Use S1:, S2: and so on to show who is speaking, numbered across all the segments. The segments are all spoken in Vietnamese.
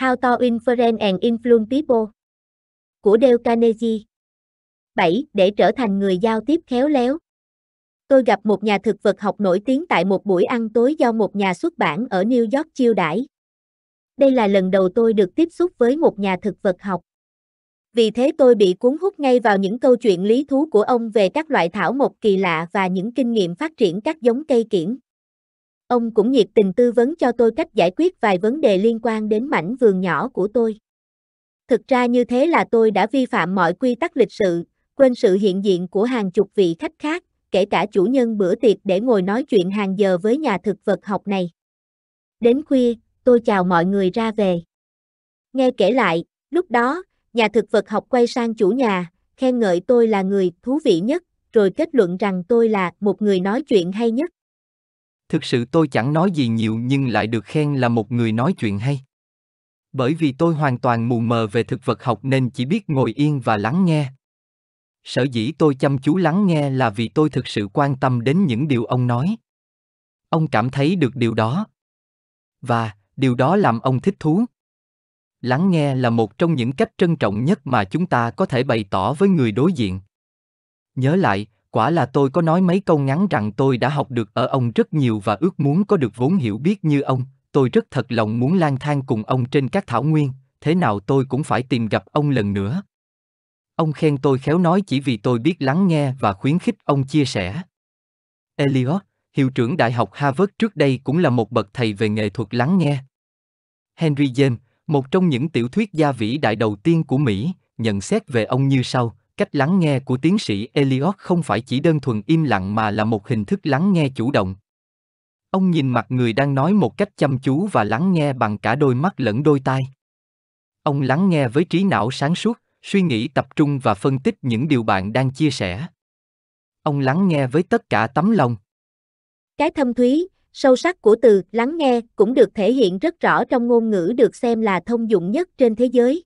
S1: How to Influence and Influence People của Dale Carnegie. 7. Để trở thành người giao tiếp khéo léo. Tôi gặp một nhà thực vật học nổi tiếng tại một buổi ăn tối do một nhà xuất bản ở New York chiêu đãi. Đây là lần đầu tôi được tiếp xúc với một nhà thực vật học. Vì thế tôi bị cuốn hút ngay vào những câu chuyện lý thú của ông về các loại thảo mộc kỳ lạ và những kinh nghiệm phát triển các giống cây kiển. Ông cũng nhiệt tình tư vấn cho tôi cách giải quyết vài vấn đề liên quan đến mảnh vườn nhỏ của tôi. Thực ra như thế là tôi đã vi phạm mọi quy tắc lịch sự, quên sự hiện diện của hàng chục vị khách khác, kể cả chủ nhân bữa tiệc để ngồi nói chuyện hàng giờ với nhà thực vật học này. Đến khuya, tôi chào mọi người ra về. Nghe kể lại, lúc đó, nhà thực vật học quay sang chủ nhà, khen ngợi tôi là người thú vị nhất, rồi kết luận rằng tôi là một người nói chuyện hay nhất
S2: thực sự tôi chẳng nói gì nhiều nhưng lại được khen là một người nói chuyện hay bởi vì tôi hoàn toàn mù mờ về thực vật học nên chỉ biết ngồi yên và lắng nghe sở dĩ tôi chăm chú lắng nghe là vì tôi thực sự quan tâm đến những điều ông nói ông cảm thấy được điều đó và điều đó làm ông thích thú lắng nghe là một trong những cách trân trọng nhất mà chúng ta có thể bày tỏ với người đối diện nhớ lại quả là tôi có nói mấy câu ngắn rằng tôi đã học được ở ông rất nhiều và ước muốn có được vốn hiểu biết như ông tôi rất thật lòng muốn lang thang cùng ông trên các thảo nguyên thế nào tôi cũng phải tìm gặp ông lần nữa ông khen tôi khéo nói chỉ vì tôi biết lắng nghe và khuyến khích ông chia sẻ eliot hiệu trưởng đại học harvard trước đây cũng là một bậc thầy về nghệ thuật lắng nghe henry james một trong những tiểu thuyết gia vĩ đại đầu tiên của mỹ nhận xét về ông như sau cách lắng nghe của tiến sĩ Eliot không phải chỉ đơn thuần im lặng mà là một hình thức lắng nghe chủ động. Ông nhìn mặt người đang nói một cách chăm chú và lắng nghe bằng cả đôi mắt lẫn đôi tai. Ông lắng nghe với trí não sáng suốt, suy nghĩ tập trung và phân tích những điều bạn đang chia sẻ. Ông lắng nghe với tất cả tấm lòng.
S1: Cái thâm thúy, sâu sắc của từ lắng nghe cũng được thể hiện rất rõ trong ngôn ngữ được xem là thông dụng nhất trên thế giới.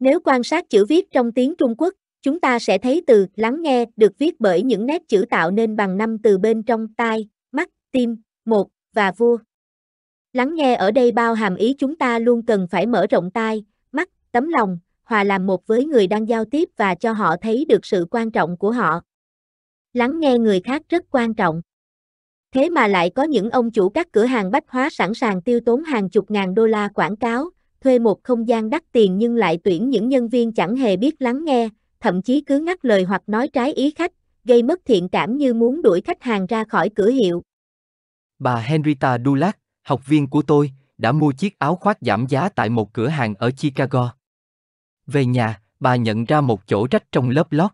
S1: Nếu quan sát chữ viết trong tiếng Trung Quốc, Chúng ta sẽ thấy từ lắng nghe được viết bởi những nét chữ tạo nên bằng năm từ bên trong tai, mắt, tim, một và vua. Lắng nghe ở đây bao hàm ý chúng ta luôn cần phải mở rộng tai, mắt, tấm lòng, hòa làm một với người đang giao tiếp và cho họ thấy được sự quan trọng của họ. Lắng nghe người khác rất quan trọng. Thế mà lại có những ông chủ các cửa hàng bách hóa sẵn sàng tiêu tốn hàng chục ngàn đô la quảng cáo, thuê một không gian đắt tiền nhưng lại tuyển những nhân viên chẳng hề biết lắng nghe, thậm chí cứ ngắt lời hoặc nói trái ý khách, gây mất thiện cảm như muốn đuổi khách hàng ra khỏi cửa hiệu.
S2: Bà Henrietta Dulac, học viên của tôi, đã mua chiếc áo khoác giảm giá tại một cửa hàng ở Chicago. Về nhà, bà nhận ra một chỗ rách trong lớp lót.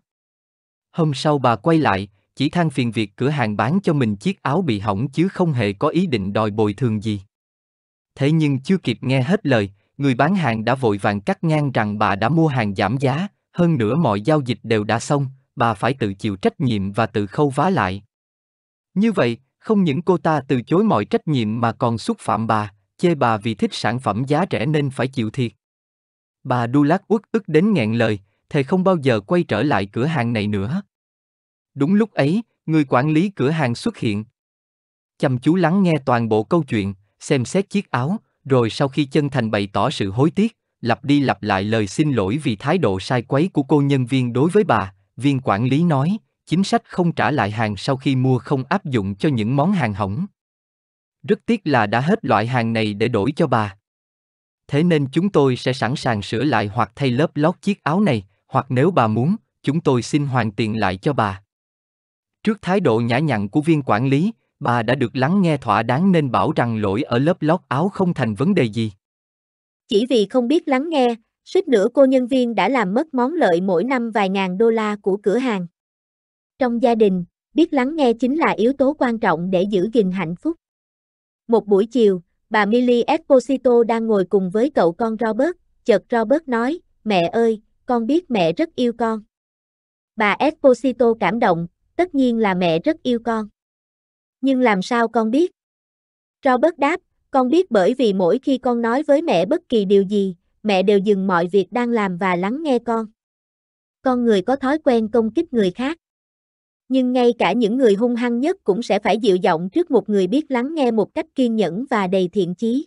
S2: Hôm sau bà quay lại, chỉ than phiền việc cửa hàng bán cho mình chiếc áo bị hỏng chứ không hề có ý định đòi bồi thường gì. Thế nhưng chưa kịp nghe hết lời, người bán hàng đã vội vàng cắt ngang rằng bà đã mua hàng giảm giá, hơn nữa mọi giao dịch đều đã xong, bà phải tự chịu trách nhiệm và tự khâu vá lại. Như vậy, không những cô ta từ chối mọi trách nhiệm mà còn xúc phạm bà, chê bà vì thích sản phẩm giá rẻ nên phải chịu thiệt. Bà Dulac uất ức đến nghẹn lời, thề không bao giờ quay trở lại cửa hàng này nữa. Đúng lúc ấy, người quản lý cửa hàng xuất hiện. Chăm chú lắng nghe toàn bộ câu chuyện, xem xét chiếc áo, rồi sau khi chân thành bày tỏ sự hối tiếc, lặp đi lặp lại lời xin lỗi vì thái độ sai quấy của cô nhân viên đối với bà, viên quản lý nói, chính sách không trả lại hàng sau khi mua không áp dụng cho những món hàng hỏng. Rất tiếc là đã hết loại hàng này để đổi cho bà. Thế nên chúng tôi sẽ sẵn sàng sửa lại hoặc thay lớp lót chiếc áo này, hoặc nếu bà muốn, chúng tôi xin hoàn tiền lại cho bà. Trước thái độ nhã nhặn của viên quản lý, bà đã được lắng nghe thỏa đáng nên bảo rằng lỗi ở lớp lót áo không thành vấn đề gì.
S1: Chỉ vì không biết lắng nghe, suýt nữa cô nhân viên đã làm mất món lợi mỗi năm vài ngàn đô la của cửa hàng. Trong gia đình, biết lắng nghe chính là yếu tố quan trọng để giữ gìn hạnh phúc. Một buổi chiều, bà Millie Esposito đang ngồi cùng với cậu con Robert, chợt Robert nói, mẹ ơi, con biết mẹ rất yêu con. Bà Esposito cảm động, tất nhiên là mẹ rất yêu con. Nhưng làm sao con biết? Robert đáp, con biết bởi vì mỗi khi con nói với mẹ bất kỳ điều gì, mẹ đều dừng mọi việc đang làm và lắng nghe con. Con người có thói quen công kích người khác. Nhưng ngay cả những người hung hăng nhất cũng sẽ phải dịu giọng trước một người biết lắng nghe một cách kiên nhẫn và đầy thiện chí.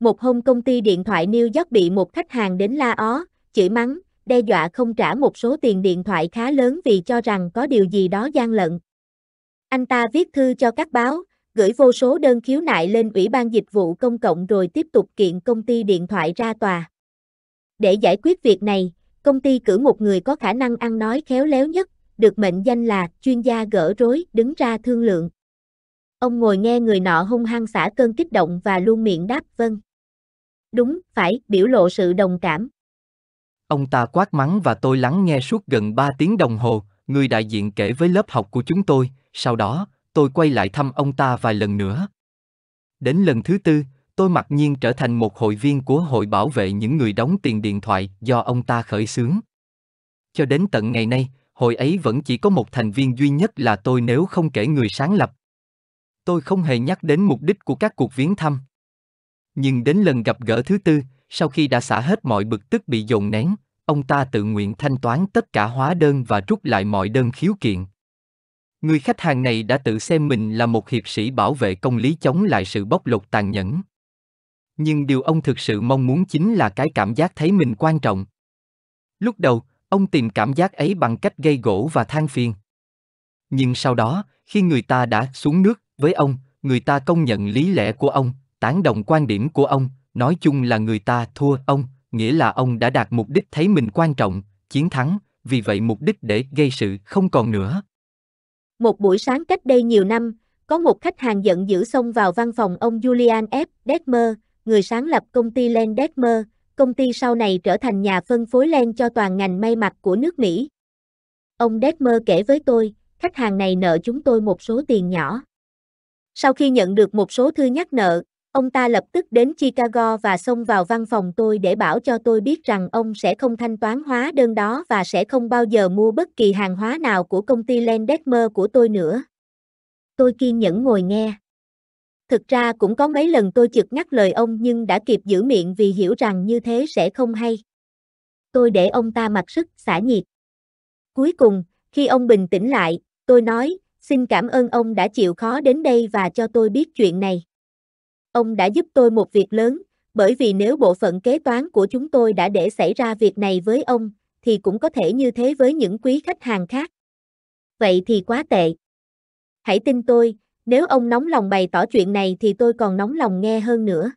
S1: Một hôm công ty điện thoại New York bị một khách hàng đến la ó, chửi mắng, đe dọa không trả một số tiền điện thoại khá lớn vì cho rằng có điều gì đó gian lận. Anh ta viết thư cho các báo, gửi vô số đơn khiếu nại lên Ủy ban Dịch vụ Công cộng rồi tiếp tục kiện công ty điện thoại ra tòa. Để giải quyết việc này, công ty cử một người có khả năng ăn nói khéo léo nhất, được mệnh danh là chuyên gia gỡ rối đứng ra thương lượng. Ông ngồi nghe người nọ hung hăng xả cơn kích động và luôn miệng đáp vâng. Đúng, phải, biểu lộ sự đồng cảm.
S2: Ông ta quát mắng và tôi lắng nghe suốt gần 3 tiếng đồng hồ, người đại diện kể với lớp học của chúng tôi, sau đó, tôi quay lại thăm ông ta vài lần nữa. Đến lần thứ tư, tôi mặc nhiên trở thành một hội viên của hội bảo vệ những người đóng tiền điện thoại do ông ta khởi xướng. Cho đến tận ngày nay, hội ấy vẫn chỉ có một thành viên duy nhất là tôi nếu không kể người sáng lập. Tôi không hề nhắc đến mục đích của các cuộc viếng thăm. Nhưng đến lần gặp gỡ thứ tư, sau khi đã xả hết mọi bực tức bị dồn nén, ông ta tự nguyện thanh toán tất cả hóa đơn và rút lại mọi đơn khiếu kiện. Người khách hàng này đã tự xem mình là một hiệp sĩ bảo vệ công lý chống lại sự bóc lột tàn nhẫn. Nhưng điều ông thực sự mong muốn chính là cái cảm giác thấy mình quan trọng. Lúc đầu, ông tìm cảm giác ấy bằng cách gây gỗ và than phiền. Nhưng sau đó, khi người ta đã xuống nước với ông, người ta công nhận lý lẽ của ông, tán đồng quan điểm của ông, nói chung là người ta thua ông, nghĩa là ông đã đạt mục đích thấy mình quan trọng, chiến thắng, vì vậy mục đích để gây sự không còn nữa
S1: một buổi sáng cách đây nhiều năm, có một khách hàng giận dữ xông vào văn phòng ông Julian F. Detmer, người sáng lập công ty Len Detmer, công ty sau này trở thành nhà phân phối len cho toàn ngành may mặc của nước Mỹ. Ông Detmer kể với tôi, khách hàng này nợ chúng tôi một số tiền nhỏ. Sau khi nhận được một số thư nhắc nợ, Ông ta lập tức đến Chicago và xông vào văn phòng tôi để bảo cho tôi biết rằng ông sẽ không thanh toán hóa đơn đó và sẽ không bao giờ mua bất kỳ hàng hóa nào của công ty Landesmer của tôi nữa. Tôi kiên nhẫn ngồi nghe. Thực ra cũng có mấy lần tôi chực ngắt lời ông nhưng đã kịp giữ miệng vì hiểu rằng như thế sẽ không hay. Tôi để ông ta mặc sức, xả nhiệt. Cuối cùng, khi ông bình tĩnh lại, tôi nói, xin cảm ơn ông đã chịu khó đến đây và cho tôi biết chuyện này. Ông đã giúp tôi một việc lớn, bởi vì nếu bộ phận kế toán của chúng tôi đã để xảy ra việc này với ông, thì cũng có thể như thế với những quý khách hàng khác. Vậy thì quá tệ. Hãy tin tôi, nếu ông nóng lòng bày tỏ chuyện này thì tôi còn nóng lòng nghe hơn nữa.